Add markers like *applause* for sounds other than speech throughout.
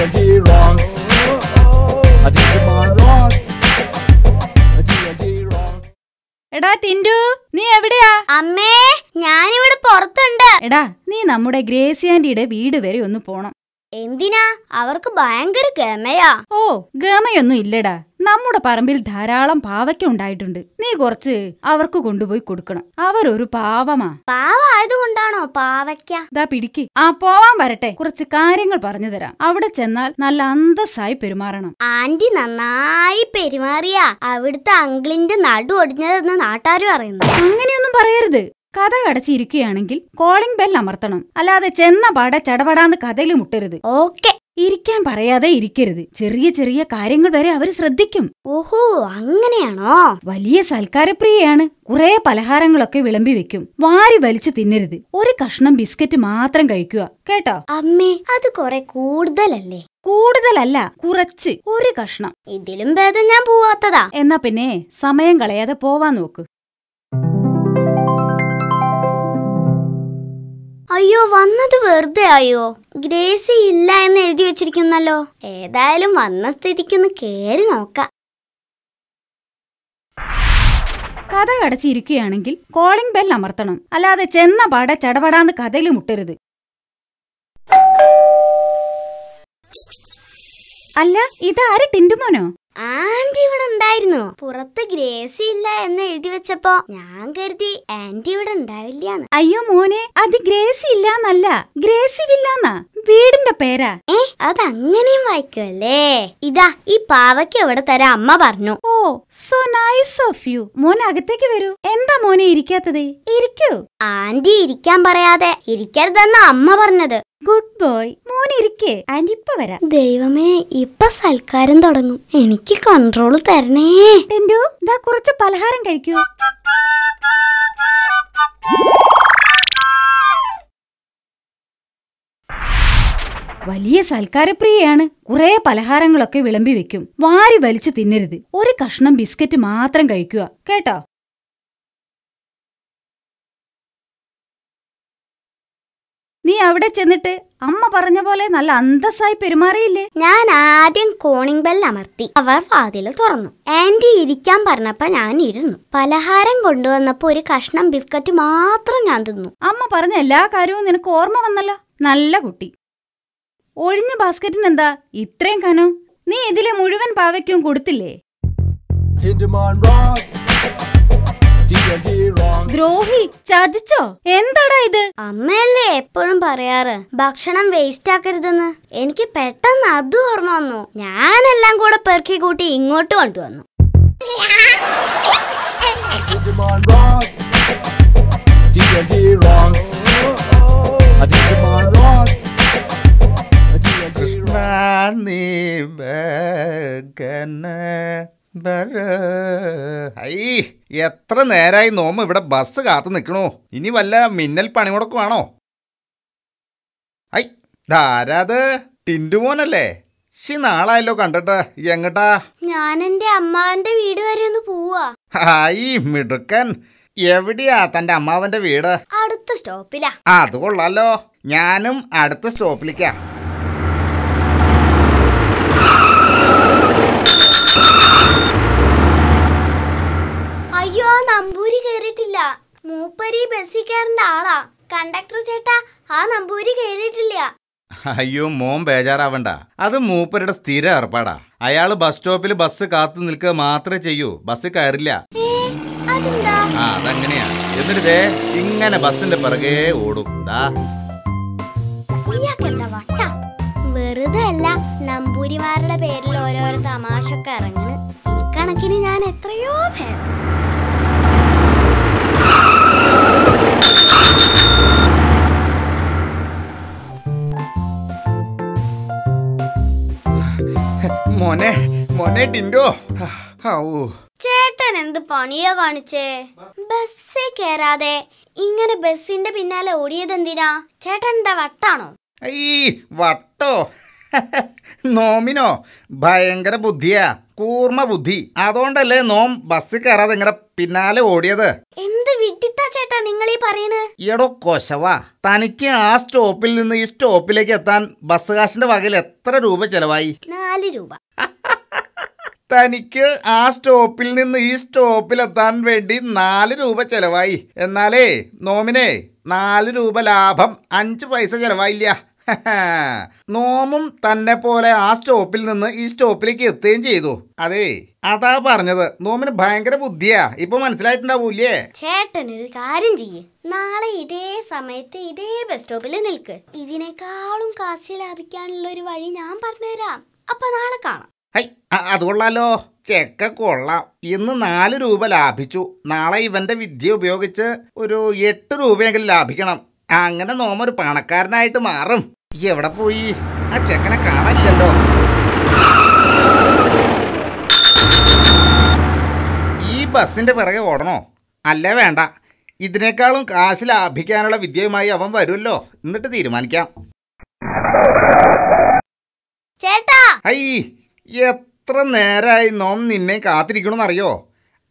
G&G rocks. A G&G rocks. A G&G എടാ ടിൻഡു നീ എവിടെയാ അമ്മേ ഞാനിവിടെ പുറത്തുണ്ട് എടാ നീ നമ്മുടെ ഗ്രേസിയാൻറ്റിയുടെ വീട് വരെ ഒന്ന് പോണം എന്തിനാ അവർക്ക് ഭയങ്കര ഗമയാ ഓ ഗമയൊന്നും ഇല്ലടാ നമ്മുടെ പറമ്പിൽ ധാരാളം പാവയ്ക്ക ഉണ്ടായിട്ടുണ്ട് നീ കുറച്ച് അവർക്ക് കൊണ്ടുപോയി കൊടുക്കണം അവരൊരു പാവമാ പാവ ആയതുകൊണ്ടാണോ പാവയ്ക്ക ദാ പിടിക്ക് ആ പോവാൻ വരട്ടെ കുറച്ച് കാര്യങ്ങൾ പറഞ്ഞു തരാം അവിടെ ചെന്നാൽ നല്ല അന്തസ്സായി പെരുമാറണം ആന്റി നന്നായി പെരുമാറിയാ അവിടുത്തെ അങ്കിളിന്റെ നടു ഒടിഞ്ഞതെന്ന് നാട്ടാരും അറിയുന്നു അങ്ങനെയൊന്നും പറയരുത് കഥ കടച്ചിരിക്കുകയാണെങ്കിൽ കോളിംഗ് ബെൽ അമർത്തണം അല്ലാതെ ചെന്ന പാടെ ചടപടാന്ന് കഥയിൽ മുട്ടരുത് ഓക്കെ ഇരിക്കാൻ പറയാതെ ഇരിക്കരുത് ചെറിയ ചെറിയ കാര്യങ്ങൾ വരെ അവർ ശ്രദ്ധിക്കും ഓഹോ അങ്ങനെയാണോ വലിയ സൽക്കാരപ്രിയയാണ് കുറെ പലഹാരങ്ങളൊക്കെ വിളമ്പി വെക്കും വാരി വലിച്ചു തിന്നരുത് ഒരു കഷ്ണം ബിസ്ക്കറ്റ് മാത്രം കഴിക്കുക കേട്ടോ അമ്മേ അത് കുറെ കൂടുതലല്ലേ കൂടുതലല്ല കുറച്ച് ഒരു കഷ്ണം ഇതിലും ഭേദം ഞാൻ പോവാത്തതാ എന്നാ പിന്നെ സമയം കളയാതെ പോവാൻ നോക്ക് അയ്യോ വന്നത് വെറുതെ ആയോ ഗ്രേസി ഇല്ല എന്ന് എഴുതി വെച്ചിരിക്കുന്നല്ലോ ഏതായാലും വന്ന സ്ഥിതിക്കൊന്ന് കേറി നോക്കാം കഥ കടച്ചിരിക്കുകയാണെങ്കിൽ കോളിംഗ് ബെൽ അമർത്തണം അല്ലാതെ ചെന്ന പാടെ ചടപടാന്ന് കഥയിൽ മുട്ടരുത് അല്ല ഇതാര് ടിൻഡുമോനോ ആന്റി ഇവിടെ ഉണ്ടായിരുന്നു പുറത്ത് ഗ്രേസി ഇല്ല എന്ന് എഴുതി വെച്ചപ്പോ ഞാൻ കരുതി ആന്റി ഇവിടെ ഉണ്ടാവില്ല അയ്യോ മോനെ അത് ഗ്രേസി ഇല്ലാന്നല്ല ഗ്രേസി വില്ലാന്നാ വീടിന്റെ പേരാ ഏ അതങ്ങനെയും വായിക്കുമല്ലേ ഇതാ ഈ പാവയ്ക്ക് എവിടെ തരാ അമ്മ പറഞ്ഞു oh so nice of you മോൻ അകത്തേക്ക് വരൂ എന്താ മോനെ ഇരിക്കാത്തത് ഇരിക്കൂ ആന്റി ഇരിക്കാൻ പറയാതെ ഇരിക്കരുതെന്ന അമ്മ പറഞ്ഞത് ഗുഡ് ബോയ് മോൻ ഇരിക്കേ ആൻഡ് ഇപ്പൊ വരാം ദൈവമേ ഇപ്പൊ സൽക്കാരം തുടങ്ങും എനിക്ക് കൺട്രോൾ തരണേ ടെൻഡു ഇതാ കുറച്ച് പലഹാരം കഴിക്കൂ വലിയ സൽക്കാരപ്രിയയാണ് കുറെ പലഹാരങ്ങളൊക്കെ വിളമ്പി വെക്കും വാരി വലിച്ചു തിന്നരുത് ഒരു കഷ്ണം ബിസ്ക്കറ്റ് മാത്രം കഴിക്കുക കേട്ടോ നീ അവിടെ ചെന്നിട്ട് അമ്മ പറഞ്ഞ പോലെ നല്ല അന്തസ്സായി പെരുമാറിയില്ലേ ഞാൻ ആദ്യം കോണിംഗ് ബെൽ അമർത്തി അവർ വാതിൽ തുറന്നു ആന്റി ഇരിക്കാൻ പറഞ്ഞപ്പോ ഞാൻ ഇരുന്നു പലഹാരം കൊണ്ടുവന്നപ്പോ ഒരു കഷ്ണം ബിസ്ക്കറ്റ് മാത്രം ഞാൻ തിന്നു അമ്മ പറഞ്ഞ എല്ലാ കാര്യവും നിനക്ക് ഓർമ്മ വന്നല്ലോ നല്ല കുട്ടി ഒഴിഞ്ഞ ബാസ്കറ്റിന് എന്താ ഇത്രയും കനോ നീ ഇതിലെ മുഴുവൻ പാവയ്ക്കും കൊടുത്തില്ലേ ദ്രോഹി ചതിച്ചോ എന്താടാ ഇത് അമ്മയല്ലേ എപ്പോഴും പറയാറ് ഭക്ഷണം വേസ്റ്റ് ആക്കരുതെന്ന് എനിക്ക് പെട്ടെന്ന് അത് ഓർമ്മ വന്നു ഞാനെല്ലാം കൂടെ പെറുക്കി കൂട്ടി ഇങ്ങോട്ട് കൊണ്ടുവന്നു കൃഷ്ണ നീ ഐ എത്ര നേരായി നോമ്പ് ഇവിടെ ബസ് കാത്തു നിൽക്കണു ഇനി വല്ല മിന്നൽ പണി മുടക്കുവാണോ ഐ ധാരാത് ടിൻറ്റുമോനല്ലേ ശി നാളായല്ലോ കണ്ടിട്ട് എങ്ങട്ടാ ഞാൻ എന്റെ അമ്മാവന്റെ വീട് വരെ ഒന്ന് പോവാ ഹായ് മിടുക്കൻ എവിടെയാ തന്റെ അമ്മാവന്റെ വീട് അടുത്ത സ്റ്റോപ്പിലാ അത് കൊള്ളാലോ ഞാനും അടുത്ത സ്റ്റോപ്പിലേക്കാ കയറിയിട്ടില്ല മൂപ്പരി ബസ്സിൽ കയറേണ്ട ആളാ കണ്ടക്ടർ ചേട്ടാ ആ നമ്പൂരി കയറിയിട്ടില്ല അയ്യോ മോൻ ബേജാറാവണ്ട അത് മൂപ്പരുടെ സ്ഥിര ഏർപ്പാടാ അയാള് ബസ് സ്റ്റോപ്പിൽ ബസ് കാത്തു നിൽക്കുക മാത്രമേ ചെയ്യൂ ബസ് കയറില്ല ആ അതങ്ങനെയാ എന്നിട്ട് ഇങ്ങനെ ബസ്സിന്റെ പിറകെ ഓടും വെറുതെ അല്ല നമ്പൂരിമാരുടെ പേരിൽ ഓരോരോ തമാശ ഒക്കെ ഇറങ്ങണ് ഈ കണക്കിന് ഞാൻ എത്രയോ ഭേദം മോനെ മോനെ ടിൻഡോ ചേട്ടൻ എന്ത് പണിയോ കാണിച്ചേ ബസ്സിൽ കേറാതെ ഇങ്ങനെ ബസ്സിന്റെ പിന്നാലെ ഓടിയത് എന്തിനാ ചേട്ടൻ എന്താ വട്ടാണോ വട്ടോ നോമിനോ ഭയങ്കര ബുദ്ധിയാ കൂർമ്മ ബുദ്ധി അതുകൊണ്ടല്ലേ നോം ബസ് കയറാതെ ഇങ്ങനെ പിന്നാലെ ഓടിയത് എന്ത് വിട്ടിത്താ ചേട്ടാ നിങ്ങൾ ഈ പറയണേ എടോ കൊശവാ തനിക്ക് ആ സ്റ്റോപ്പിൽ നിന്ന് ഈ സ്റ്റോപ്പിലേക്ക് എത്താൻ ബസ് കാശിന്റെ വകയിൽ എത്ര രൂപ ചെലവായി നാല് രൂപ *laughs* തനിക്ക് ആ സ്റ്റോപ്പിൽ നിന്ന് ഈ സ്റ്റോപ്പിൽ എത്താൻ വേണ്ടി നാല് രൂപ ചെലവായി എന്നാലേ നോമിനെ നാല് രൂപ ലാഭം അഞ്ച് പൈസ ചെലവായില്ല *laughs* നോമും തന്നെ പോലെ ആ സ്റ്റോപ്പിൽ നിന്ന് ഈ സ്റ്റോപ്പിലേക്ക് എത്തുകയും ചെയ്തു അതേ അതാ പറഞ്ഞത് നോമിന് ഭയങ്കര ബുദ്ധിയാ ഇപ്പൊ മനസ്സിലായിട്ടുണ്ടാവൂലേ ഒരു കാര്യം ചെയ്യേ നാളെ ഇതേ സമയത്ത് ഇതേ ബസ് സ്റ്റോപ്പിൽ നിൽക്ക് ഇതിനേക്കാളും കാശ് ലാഭിക്കാനുള്ള ഒരു വഴി ഞാൻ പറഞ്ഞുതരാം അപ്പൊ നാളെ കാണാം ഹൈ ചെക്ക കൊള്ളാം ഇന്ന് നാല് രൂപ ലാഭിച്ചു നാളെ ഇവന്റെ വിദ്യ ഉപയോഗിച്ച് ഒരു എട്ട് രൂപയെങ്കിലും ലാഭിക്കണം അങ്ങനെ നോമ ഒരു പണക്കാരനായിട്ട് മാറും എവിടെ പോയി ആ ചെക്കനെ കാണാനില്ലല്ലോ ഈ ബസ്സിൻ്റെ പിറകെ ഓടണോ അല്ലേ വേണ്ട ഇതിനേക്കാളും കാശ് ലാഭിക്കാനുള്ള വിദ്യയുമായി അവൻ വരുമല്ലോ എന്നിട്ട് തീരുമാനിക്കാം ചേട്ടാ ഐ എത്ര നേരമായി നോം നിന്നെ കാത്തിരിക്കണമെന്നറിയോ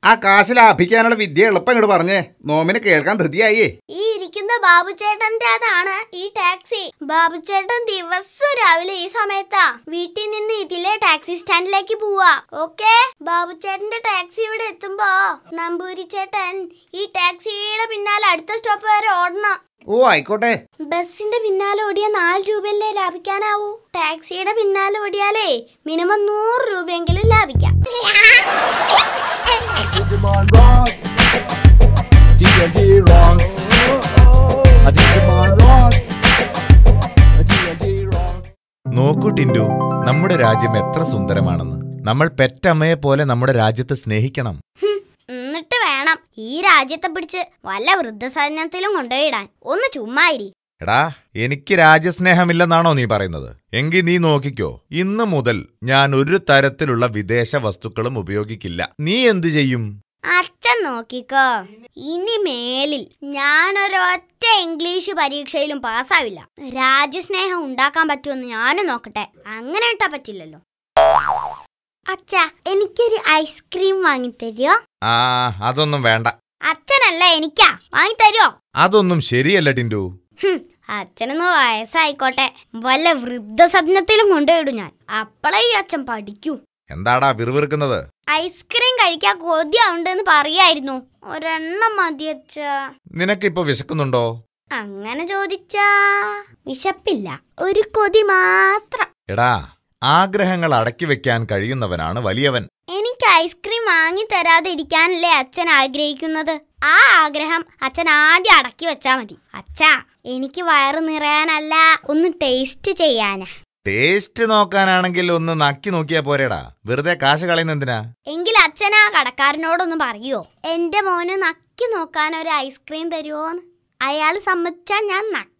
ആ കാശ് ലാഭിക്കാനുള്ള വിദ്യ എളുപ്പം ഇങ്ങോട്ട് പറഞ്ഞേ നോമിന് കേൾക്കാൻ ധൃതിയായേ ഈ ഇരിക്കുന്ന ബാബുചേട്ടന്റെ അതാണ് ഈ ടാക്സി ബാബുചേട്ടൻ ദിവസവും രാവിലെ ഈ സമയത്താ വീട്ടിൽ നിന്ന് ഇതിലെ ടാക്സി സ്റ്റാൻഡിലേക്ക് പോവാ ഓക്കെ ബാബുചേട്ടന്റെ ടാക്സി ഇവിടെ എത്തുമ്പോ ചേട്ടൻ ഈ ടാക്സിയുടെ പിന്നാലെ അടുത്ത സ്റ്റോപ്പ് വരെ ഓടണം ഓ ആയിക്കോട്ടെ ബസിന്റെ പിന്നാലെ ഓടിയ നാല് രൂപയല്ലേ ലാഭിക്കാനാവൂ ടാക്സിയുടെ പിന്നാലെ ഓടിയാലേ മിനിമം നൂറ് രൂപയെങ്കിലും ലാഭിക്കാം Digimon നോക്കൂ ടിൻഡു നമ്മുടെ രാജ്യം എത്ര സുന്ദരമാണെന്ന് നമ്മൾ പെറ്റമ്മയെ പോലെ നമ്മുടെ രാജ്യത്തെ സ്നേഹിക്കണം എന്നിട്ട് വേണം ഈ രാജ്യത്തെ പിടിച്ച് വല്ല വൃദ്ധസദനത്തിലും കൊണ്ടുപോയിടാൻ ഒന്ന് ചുമ്മാരി എടാ എനിക്ക് രാജ്യസ്നേഹമില്ലെന്നാണോ നീ പറയുന്നത് എങ്കിൽ നീ നോക്കിക്കോ ഇന്ന് മുതൽ ഞാൻ ഒരു തരത്തിലുള്ള വിദേശ വസ്തുക്കളും ഉപയോഗിക്കില്ല നീ എന്തു ചെയ്യും അച്ഛൻ നോക്കിക്കോ ഇനി മേലിൽ ഒറ്റ ഇംഗ്ലീഷ് പരീക്ഷയിലും പാസ്സാവില്ല രാജ്യസ്നേഹം ഉണ്ടാക്കാൻ പറ്റുമെന്ന് ഞാനും നോക്കട്ടെ അങ്ങനെ ഇട്ടാ പറ്റില്ലല്ലോ അച്ഛ എനിക്കൊരു ഐസ്ക്രീം തരുമോ ആ അതൊന്നും വേണ്ട അച്ഛനല്ല എനിക്കാ തരുമോ അതൊന്നും ശരിയല്ല ടിൻഡു അച്ഛനൊന്ന് വയസ്സായിക്കോട്ടെ വല്ല വൃദ്ധസദനത്തിലും കൊണ്ടുപോയിടും ഞാൻ അപ്പളേ ഈ അച്ഛൻ പഠിക്കൂ എന്താടാ വിറുവിറുക്കുന്നത് ഐസ്ക്രീം കഴിക്കാൻ കൊതിയാവുണ്ടെന്ന് പറയായിരുന്നു ഒരെണ്ണം മതി അച്ഛാ നിനക്കിപ്പോ വിശക്കുന്നുണ്ടോ അങ്ങനെ ചോദിച്ചാ വിശപ്പില്ല ഒരു കൊതി മാത്രം എടാ ആഗ്രഹങ്ങൾ അടക്കി വെക്കാൻ കഴിയുന്നവനാണ് വലിയവൻ എനിക്ക് ഐസ്ക്രീം വാങ്ങി തരാതിരിക്കാനല്ലേ അച്ഛൻ ആഗ്രഹിക്കുന്നത് ആ ആഗ്രഹം അച്ഛൻ ആദ്യം അടക്കി വെച്ചാ മതി അച്ഛാ എനിക്ക് വയറ് നിറയാനല്ല ഒന്ന് ടേസ്റ്റ് ചെയ്യാനാ ടേസ്റ്റ് നോക്കാനാണെങ്കിൽ ഒന്ന് നക്കി നോക്കിയാ പോരേടാ വെറുതെ കാശ് കളയുന്ന എന്തിനാ എങ്കിൽ അച്ഛൻ ആ കടക്കാരനോടൊന്ന് പറയോ എന്റെ മോന് നക്കി നോക്കാൻ ഒരു ഐസ്ക്രീം തരുമോന്ന് അയാൾ സമ്മതിച്ചാ ഞാൻ നക്കി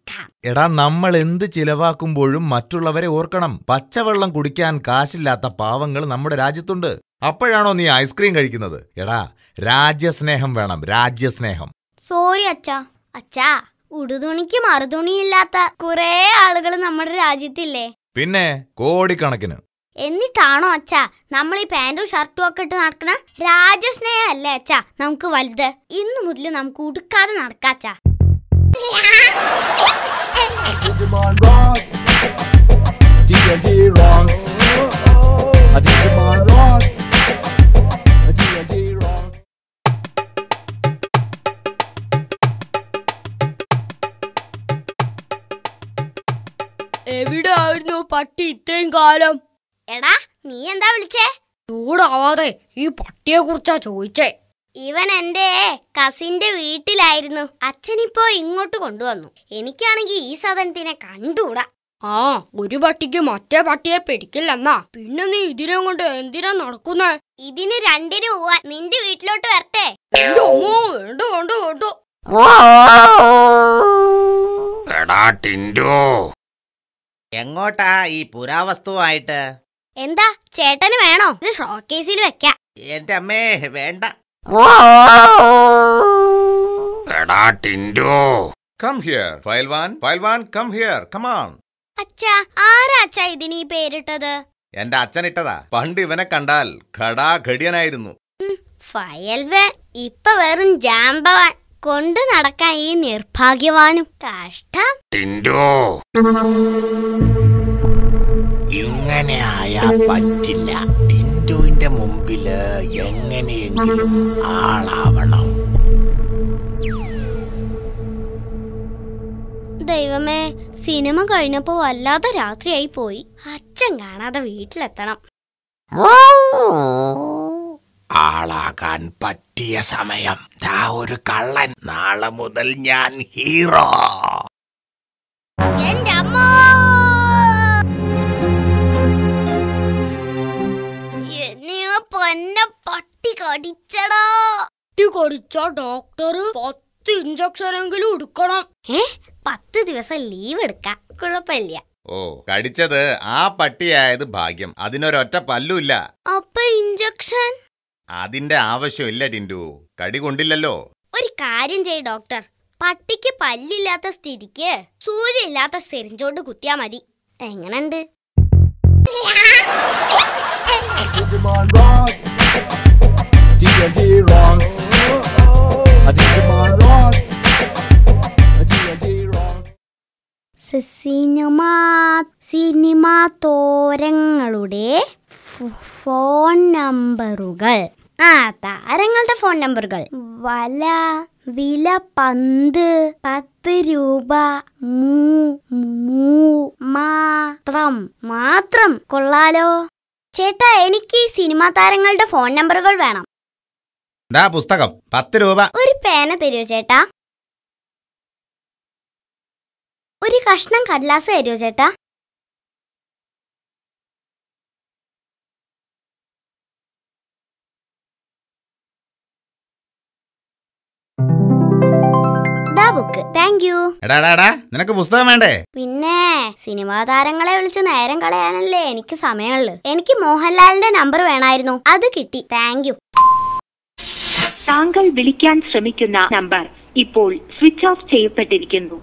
എടാ നമ്മൾ എന്ത് ചിലവാക്കുമ്പോഴും മറ്റുള്ളവരെ ഓർക്കണം പച്ചവെള്ളം കുടിക്കാൻ കാശില്ലാത്ത പാവങ്ങൾ നമ്മുടെ രാജ്യത്തുണ്ട് അപ്പോഴാണോ നീ ഐസ്ക്രീം കഴിക്കുന്നത് എടാ രാജ്യസ്നേഹം വേണം രാജ്യസ്നേഹം സോറി അച്ഛാ അച്ഛാ ഉടുതുണിക്ക് മറുതുണിയില്ലാത്ത കുറേ ആളുകൾ നമ്മുടെ രാജ്യത്തില്ലേ പിന്നെ കോടിക്കണക്കിന് എന്നിട്ടാണോ അച്ഛാ നമ്മൾ ഈ പാന്റും ഷർട്ടും ഒക്കെ ഇട്ട് നടക്കണ രാജസ്നേഹല്ലേ അച്ഛാ നമുക്ക് വലുത് ഇന്നു മുതൽ നമുക്ക് ഉടുക്കാതെ നടക്കാച്ചാ G&G rocks. A Digimon rocks. A G&G rocks. എവിടെ ആയിരുന്നു പട്ടി ഇത്രയും കാലം എടാ നീ എന്താ വിളിച്ചേ ചൂടാവാതെ ഈ പട്ടിയെ കുറിച്ചാ ചോദിച്ചേ ഇവൻ എൻ്റെ കസിന്റെ വീട്ടിലായിരുന്നു അച്ഛനിപ്പോ ഇങ്ങോട്ട് കൊണ്ടുവന്നു എനിക്കാണെങ്കിൽ ഈ സാധനത്തിനെ കണ്ടുകൂടാ ആ ഒരു പട്ടിക്ക് മറ്റേ പട്ടിയെ പിടിക്കില്ലെന്നാ പിന്നെ നീ ഇതിനെ കൊണ്ട് എന്തിനാ നടക്കുന്ന ഇതിന് രണ്ടിന് പോവാൻ നിന്റെ വീട്ടിലോട്ട് വരട്ടെ എടാ എങ്ങോട്ടാ ഈ പുരാവസ്തുവായിട്ട് എന്താ ചേട്ടന് വേണോ ഇത് ഷോക്കേസിൽ വെക്കാം എന്റെ അമ്മേ വേണ്ട എടാ ടിൻഡു കം ഹിയർ ഫയൽവാൻ ഫയൽവാൻ കം ഹിയർ കമാൺ അച്ഛാ ആരാ അച്ഛാ ഇതിന് ഈ പേരിട്ടത് എന്റെ അച്ഛൻ ഇട്ടതാ പണ്ട് ഇവനെ കണ്ടാൽ ഘടാഘടിയനായിരുന്നു ഫയൽവാൻ ഇപ്പൊ വെറും ജാമ്പവാൻ കൊണ്ട് നടക്കാൻ ഈ നിർഭാഗ്യവാനും കഷ്ടം ടിൻഡോ ഇങ്ങനെ ആയാ പറ്റില്ല ടിൻഡോന്റെ മുമ്പില് എങ്ങനെയെങ്കിലും ആളാവണം ദൈവമേ സിനിമ കഴിഞ്ഞപ്പോൾ വല്ലാതെ രാത്രിയായി പോയി അച്ഛൻ കാണാതെ വീട്ടിലെത്തണം ആളാകാൻ പറ്റിയ സമയം ദാ ഒരു കള്ളൻ നാളെ മുതൽ ഞാൻ ഹീറോ എന്റെ അമ്മ എന്നെയോ പൊന്നെ പട്ടി കടിച്ചടാ പട്ടി കടിച്ച ഡോക്ടർ പത്ത് ഇഞ്ചക്ഷനെങ്കിലും എടുക്കണം ഏ പത്ത് ദിവസം ലീവ് എടുക്കാം കുഴപ്പമില്ല ഓ കടിച്ചത് ആ പട്ടിയായത് ഭാഗ്യം അതിനൊരൊറ്റ പല്ലുമില്ല അപ്പൊ ഇഞ്ചക്ഷൻ അതിന്റെ ആവശ്യമില്ല ടിൻഡു കടി കൊണ്ടില്ലല്ലോ ഒരു കാര്യം ചെയ് ഡോക്ടർ പട്ടിക്ക് പല്ലില്ലാത്ത സ്ഥിതിക്ക് സൂചി ഇല്ലാത്ത സെരിഞ്ചോണ്ട് കുത്തിയാ മതി എങ്ങനുണ്ട് D&D rocks. സിനിമ സിനിമാ തോരങ്ങളുടെ ഫോൺ നമ്പറുകൾ ആ താരങ്ങളുടെ ഫോൺ നമ്പറുകൾ വല വില പന്ത് പത്ത് രൂപ മൂ മൂ മാത്രം മാത്രം കൊള്ളാലോ ചേട്ടാ എനിക്ക് ഈ സിനിമാ താരങ്ങളുടെ ഫോൺ നമ്പറുകൾ വേണം ദാ പുസ്തകം പത്ത് രൂപ ഒരു പേന തരൂ ചേട്ടാ ഒരു കഷ്ണം കടലാസ് തരൂ ചേട്ടാ ദാ ബുക്ക് എടാ എടാ നിനക്ക് പുസ്തകം വേണ്ടേ പിന്നെ സിനിമാ താരങ്ങളെ വിളിച്ച് നേരം കളയാനല്ലേ എനിക്ക് സമയമുള്ളു എനിക്ക് മോഹൻലാലിന്റെ നമ്പർ വേണമായിരുന്നു അത് കിട്ടി താങ്ക് യു താങ്കൾ വിളിക്കാൻ ശ്രമിക്കുന്ന നമ്പർ ഇപ്പോൾ സ്വിച്ച് ഓഫ് ചെയ്യപ്പെട്ടിരിക്കുന്നു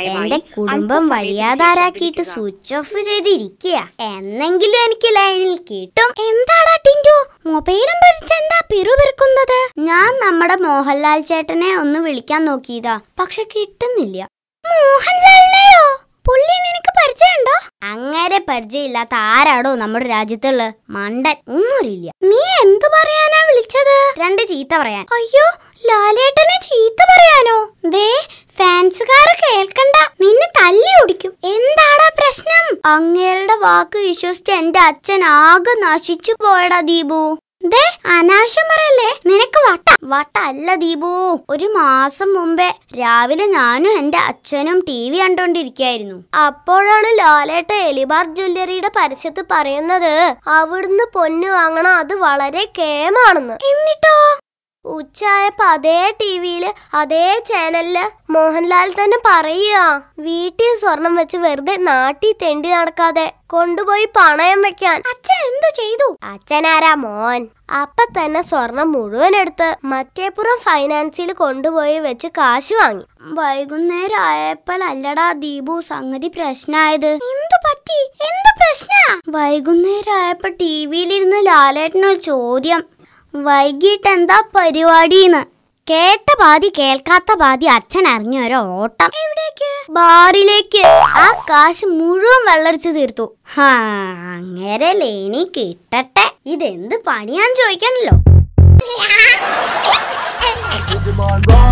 എന്റെ കുടുംബം വഴിയാതാരാക്കിയിട്ട് സ്വിച്ച് ഓഫ് ചെയ്തിരിക്കുക എന്നെങ്കിലും എനിക്ക് ലൈനിൽ കിട്ടും എന്താടാ ടിൻഡു നമ്പർ എന്താ പിറുപിറുക്കുന്നത് ഞാൻ നമ്മുടെ മോഹൻലാൽ ചേട്ടനെ ഒന്ന് വിളിക്കാൻ നോക്കിയതാ പക്ഷെ കിട്ടുന്നില്ല മോഹൻലാലിനെയോ നിനക്ക് പരിചയമുണ്ടോ അങ്ങനെ പരിചയമില്ലാത്ത ആരാടോ നമ്മുടെ രാജ്യത്തുള്ള മണ്ടൻ ഒന്നുമില്ല നീ എന്ത് പറയാനാ വിളിച്ചത് രണ്ട് ചീത്ത പറയാൻ അയ്യോ ലാലേട്ടനെ ചീത്ത പറയാനോ ദേ ഫാൻസുകാരെ കേൾക്കണ്ട നിന്നെ തല്ലി ഓടിക്കും എന്താടാ പ്രശ്നം അങ്ങേരുടെ വാക്ക് വിശ്വസിച്ച് എന്റെ അച്ഛൻ ആകെ നശിച്ചു പോയടാ ദീപു ദേ നിനക്ക് വട്ട വട്ടല്ല ദീപു ഒരു മാസം മുമ്പേ രാവിലെ ഞാനും എന്റെ അച്ഛനും ടി വി കണ്ടോണ്ടിരിക്കായിരുന്നു അപ്പോഴാണ് ലാലേട്ട എലിബാർ ജ്വല്ലറിയുടെ പരസ്യത്ത് പറയുന്നത് അവിടുന്ന് പൊന്നു വാങ്ങണ അത് വളരെ കേമാണെന്ന് എന്നിട്ടോ ഉച്ചായ അതേ ടി അതേ ചാനലിൽ മോഹൻലാൽ തന്നെ പറയുക വീട്ടിൽ സ്വർണം വെച്ച് വെറുതെ നാട്ടിൽ തെണ്ടി നടക്കാതെ കൊണ്ടുപോയി പണയം വെക്കാൻ അച്ഛൻ എന്തു ചെയ്തു അച്ഛനാരാ മോൻ അപ്പൊ തന്നെ സ്വർണം മുഴുവൻ എടുത്ത് മറ്റേപ്പുറം ഫൈനാൻസിൽ കൊണ്ടുപോയി വെച്ച് കാശ് വാങ്ങി വൈകുന്നേരം ആയപ്പോൾ അല്ലടാ ദീപു സംഗതി പ്രശ്നമായത് എന്തു പറ്റി എന്ത് പ്രശ്ന വൈകുന്നേരം ആയപ്പോ ടി വിയിലിരുന്ന് ലാലേട്ടനൊരു ചോദ്യം വൈകിട്ട് എന്താ പരിപാടിന്ന് കേട്ട പാതി കേൾക്കാത്ത പാതി അച്ഛൻ അറിഞ്ഞ ഒരു ഓട്ടം എവിടേക്ക് ബാറിലേക്ക് ആ കാശ് മുഴുവൻ വെള്ളടിച്ചു തീർത്തു ഹാ അങ്ങനെ ലേനി കിട്ടട്ടെ ഇതെന്ത് പണിയാന്ന് ചോദിക്കണല്ലോ